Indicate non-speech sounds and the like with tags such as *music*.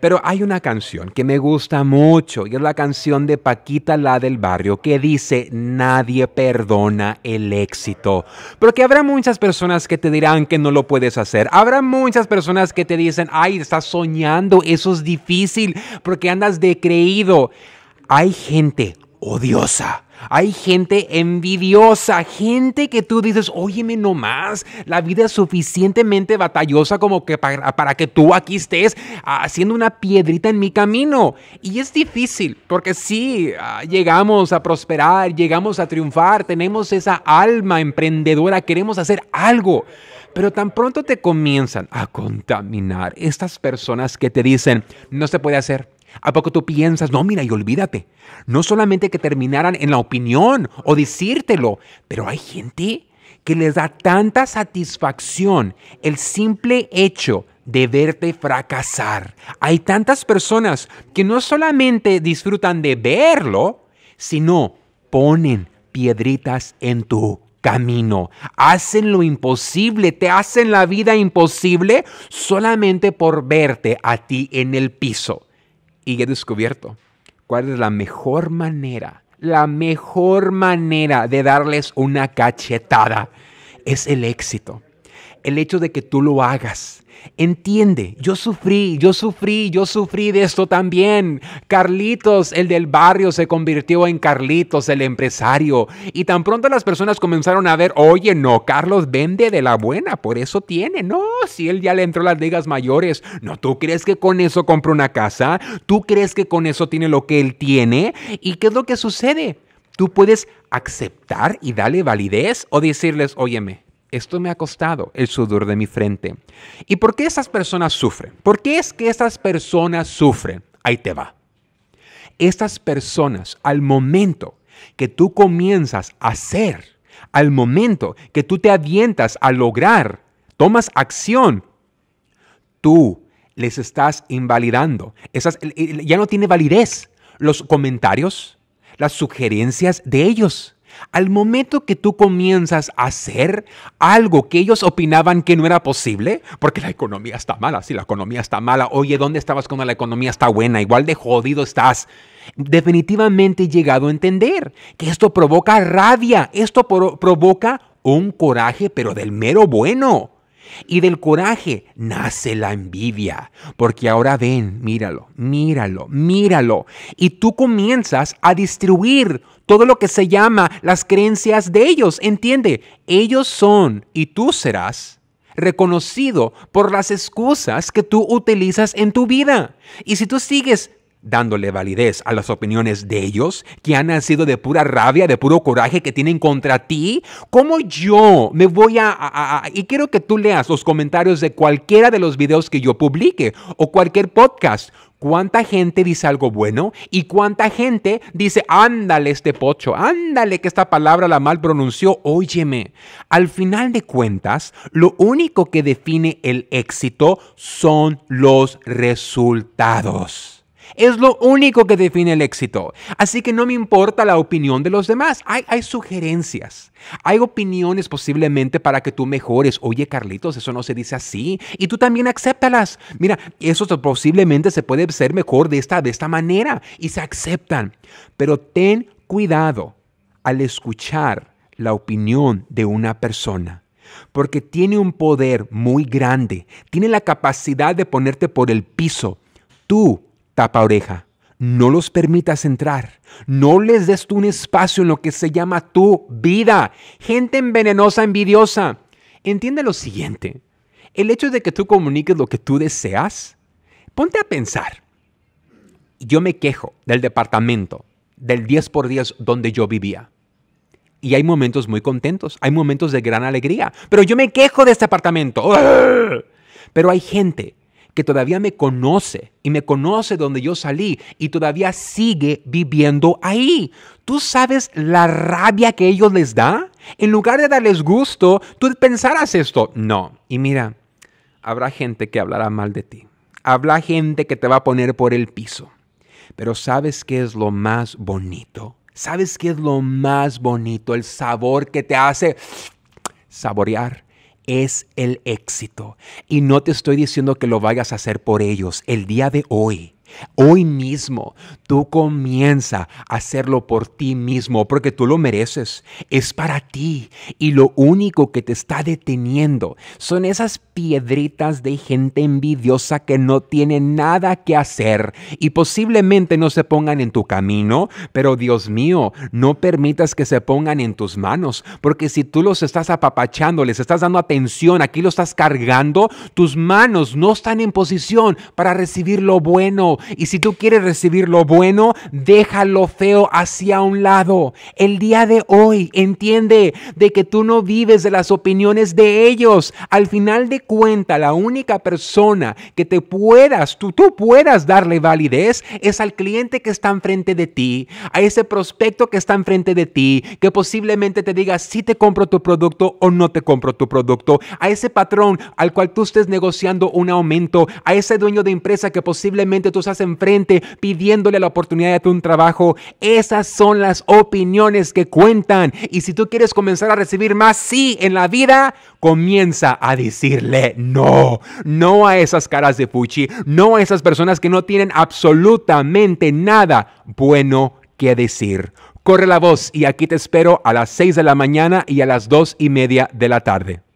Pero hay una canción que me gusta mucho y es la canción de Paquita la del barrio que dice nadie perdona el éxito. Porque habrá muchas personas que te dirán que no lo puedes hacer. Habrá muchas personas que te dicen, ay, estás soñando, eso es difícil porque andas decreído. Hay gente odiosa. Hay gente envidiosa, gente que tú dices, óyeme nomás, la vida es suficientemente batallosa como que para, para, que tú aquí estés ah, haciendo una piedrita en mi camino. Y es difícil, porque sí, ah, llegamos a prosperar, llegamos a triunfar, tenemos esa alma emprendedora, queremos hacer algo. Pero tan pronto te comienzan a contaminar estas personas que te dicen, no se puede hacer, ¿A poco tú piensas, no, mira, y olvídate? No solamente que terminaran en la opinión o decírtelo, pero hay gente que les da tanta satisfacción el simple hecho de verte fracasar. Hay tantas personas que no solamente disfrutan de verlo, sino ponen piedritas en tu camino. Hacen lo imposible, te hacen la vida imposible solamente por verte a ti en el piso y he descubierto cuál es la mejor manera, la mejor manera de darles una cachetada es el éxito el hecho de que tú lo hagas. Entiende, yo sufrí, yo sufrí, yo sufrí de esto también. Carlitos, el del barrio, se convirtió en Carlitos, el empresario. Y tan pronto las personas comenzaron a ver, oye, no, Carlos vende de la buena, por eso tiene. No, si él ya le entró las ligas mayores. No, ¿tú crees que con eso compró una casa? ¿Tú crees que con eso tiene lo que él tiene? ¿Y qué es lo que sucede? Tú puedes aceptar y darle validez o decirles, óyeme, esto me ha costado el sudor de mi frente. ¿Y por qué esas personas sufren? ¿Por qué es que esas personas sufren? Ahí te va. Estas personas, al momento que tú comienzas a hacer, al momento que tú te avientas a lograr, tomas acción, tú les estás invalidando. Eh, eh, ya no tiene validez los comentarios, las sugerencias de ellos. Al momento que tú comienzas a hacer algo que ellos opinaban que no era posible, porque la economía está mala, si la economía está mala, oye, ¿dónde estabas cuando la economía está buena? Igual de jodido estás. Definitivamente he llegado a entender que esto provoca rabia, esto provoca un coraje, pero del mero bueno. Y del coraje nace la envidia, porque ahora ven, míralo, míralo, míralo. Y tú comienzas a distribuir todo lo que se llama las creencias de ellos. Entiende, ellos son y tú serás reconocido por las excusas que tú utilizas en tu vida. Y si tú sigues dándole validez a las opiniones de ellos, que han nacido de pura rabia, de puro coraje que tienen contra ti? ¿Cómo yo me voy a, Y quiero que tú leas los comentarios de cualquiera de los videos que yo publique o cualquier podcast. ¿Cuánta gente dice algo bueno? ¿Y cuánta gente dice, ándale este pocho, ándale que esta palabra la mal pronunció? Óyeme, al final de cuentas, lo único que define el éxito son los resultados. Es lo único que define el éxito. Así que no me importa la opinión de los demás. Hay, sugerencias. Hay opiniones posiblemente para que tú mejores. Oye, Carlitos, eso no se dice así. Y tú también acéptalas. Mira, eso posiblemente se puede ser mejor de esta, de esta manera. Y se aceptan. Pero ten cuidado al escuchar la opinión de una persona porque tiene un poder muy grande, tiene la capacidad de ponerte por el piso. Tú Tapa oreja. No los permitas entrar. No les des tú un espacio en lo que se llama tu vida. Gente envenenosa, envidiosa. Entiende lo siguiente. El hecho de que tú comuniques lo que tú deseas, ponte a pensar. Yo me quejo del departamento, del 10 por 10 donde yo vivía. Y hay momentos muy contentos, hay momentos de gran alegría. Pero yo me quejo de este apartamento. *laughs* Pero hay gente que todavía me conoce y me conoce donde yo salí y todavía sigue viviendo ahí. ¿Tú sabes la rabia que ellos les da? En lugar de darles gusto, tú pensarás esto. No. Y mira, habrá gente que hablará mal de ti. Habrá gente que te va a poner por el piso. Pero ¿sabes qué es lo más bonito? ¿Sabes qué es lo más bonito? El sabor que te hace saborear es el éxito. Y no te estoy diciendo que lo vayas a hacer por ellos el día de hoy. Hoy mismo tú comienza a hacerlo por ti mismo porque tú lo mereces. Es para ti y lo único que te está deteniendo son esas piedritas de gente envidiosa que no tiene nada que hacer y posiblemente no se pongan en tu camino, pero Dios mío, no permitas que se pongan en tus manos porque si tú los estás apapachando, les estás dando atención, aquí lo estás cargando, tus manos no están en posición para recibir lo bueno y si tú quieres recibir lo bueno, deja lo feo hacia un lado. El día de hoy, entiende de que tú no vives de las opiniones de ellos. Al final de cuenta, la única persona que te puedas, tú, tú puedas darle validez es al cliente que está enfrente de ti, a ese prospecto que está enfrente de ti, que posiblemente te diga si te compro tu producto o no te compro tu producto, a ese patrón al cual tú estés negociando un aumento, a ese dueño de empresa que posiblemente tú enfrente, pidiéndole la oportunidad de un trabajo. Esas son las opiniones que cuentan. Y si tú quieres comenzar a recibir más sí en la vida, comienza a decirle no. No a esas caras de fuchi. no a esas personas que no tienen absolutamente nada bueno que decir. Corre la voz y aquí te espero a las 6 de la mañana y a las 2 y media de la tarde.